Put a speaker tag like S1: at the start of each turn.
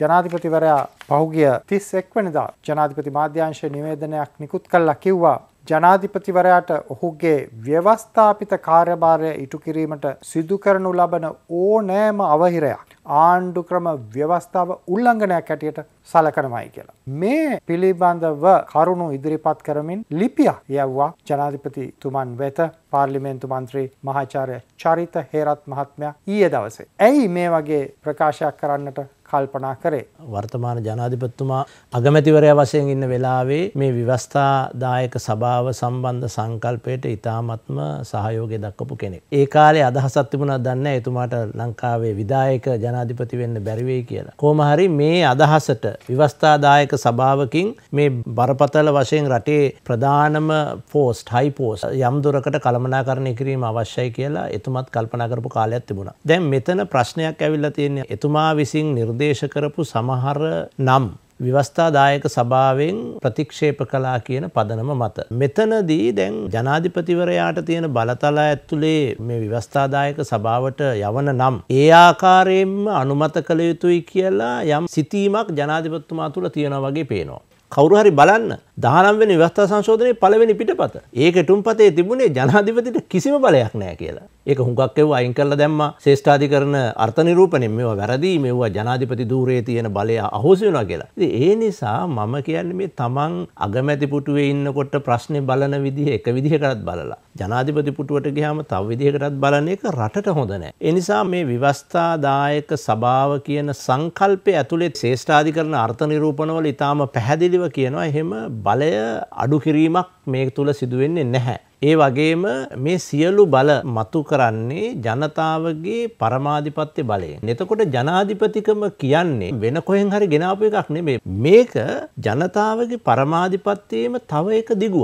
S1: ජනාධිපතිවරයා පහුගිය 31 වෙනිදා ජනාධිපති මාධ්‍යාංශයේ නිවේදනයක් නිකුත් කළා කිව්වා ජනාධිපතිවරයාට ඔහුගේ ව්‍යවස්ථාපිත කාර්යභාරය ඉටු කිරීමට සිදු කරනු ලබන ඕනෑම අවහිරයක්. ආණ්ඩු ක්‍රම ව්‍යවස්ථාව උල්ලංඝනයක් හැටියට සලකනවයි කියලා. මේ පිළිබඳව කරුණු ඉදිරිපත් කරමින් ලිපිය යව්වා ජනාධිපතිතුමන් වෙත පාර්ලිමේන්තු මන්ත්‍රී මහාචාර්ය චරිත හේරත් මහත්මයා ඊයේ දවසේ. ඇයි මේ වගේ ප්‍රකාශයක් කරන්නට කල්පනා කරේ.
S2: වර්තමාන ජනාධිපත්තුමා අගමැතිවරය වශයෙන් ඉන්න වෙලාවේ මේ විවස්ථාදායක සභාව භාව සම්බන්ධ සංකල්පයට ඉතාමත්ම සහයෝගය දක්කපු කෙනෙක්. ඒ කාලේ අදහසත් තිබුණා දන්න එතුමාට ලංකාවේ විදායක ජනාධිපති වෙන්න බැරිවෙයි කියලා. කෝමහරි මේ අදහසට විවස්ථාදායක සභාවකින් මේ බරපතල වශයෙන් රටේ ප්‍රධානම පෝස්ට් හයි පෝස් යම් දුරකට කළමනාකරණය කිරීම අවශ්‍යයි කියලා එතුමත් කල්පනා කරපු කාලයක් තිබුණා. දැන් මෙතන ප්‍රශ්නයක් ඇවිල්ලා තියෙන්නේ එතුමා විසින් නිර්දේශ කරපු සමහර නම් විවස්ථාදායක සභාවෙන් ප්‍රතික්ෂේප කලා කියන පදනම මත. මෙතනදී දැන් ජනාධිපතිවරයාට තියෙන බලතලා ඇත්තුලේ මේ විවස්ථාදායක සභාවට යවන නම්. ඒ ආකාරයෙන්ම අනුමත කළ යුතුයි කියලා යම් සිතීමක් ජනාධිපත්තුමා තුළ තියෙන වගේ පේනවා. කවරු හරි බලන්න දහනම්වෙන විවස්ථා සංශෝධනය පළවෙනි පිටපත. ඒකටුම් පතේ තිබුණේ ජනාධිපතිට කිසිම බලයක් නෑ කියලා. ඒක හුඟක්කව අයින් කල දැම්ම ශේෂ්ඨාධි කරන අර්ථනිරූපනය මෙවා වැරදි මෙවා ජනාධිපති දූරේ තියෙන බලය අහෝසි වනා කියලා. ඒ නිසා මම කියන්න මේ තමන් අගමැතිපුටුවේ ඉන්නකොට ප්‍රශ්නය බලන විදිහ එක විදිහකටත් බලලා. ජනාධිපති පුටුවට ගහම තව විදිහකටත් බලන එක රටට හොඳනෑ. එනිසා මේ විවස්ථාදායක සභාව කියන සංකල්පය ඇතුළෙත් ශේෂ්ඨාධි කරන අර්ථනිරූපනවල ඉතාම පැහැදිලිව කියනවා එහෙම බලය අඩු කිරීමක් මේ තුළ සිදුවෙන්නේ නැහැ. ඒ වගේම මේ සියලු බල මතු කරන්නේ ජනතාවගේ පරමාධිපත්‍ය බලය. එතකොට ජනාධිපතිකම කියන්නේ වෙන කොහෙන් හරි ගෙනාපු එකක් නෙමේ. මේක ජනතාවගේ පරමාධිපත්තයේම තව එක දිගුව.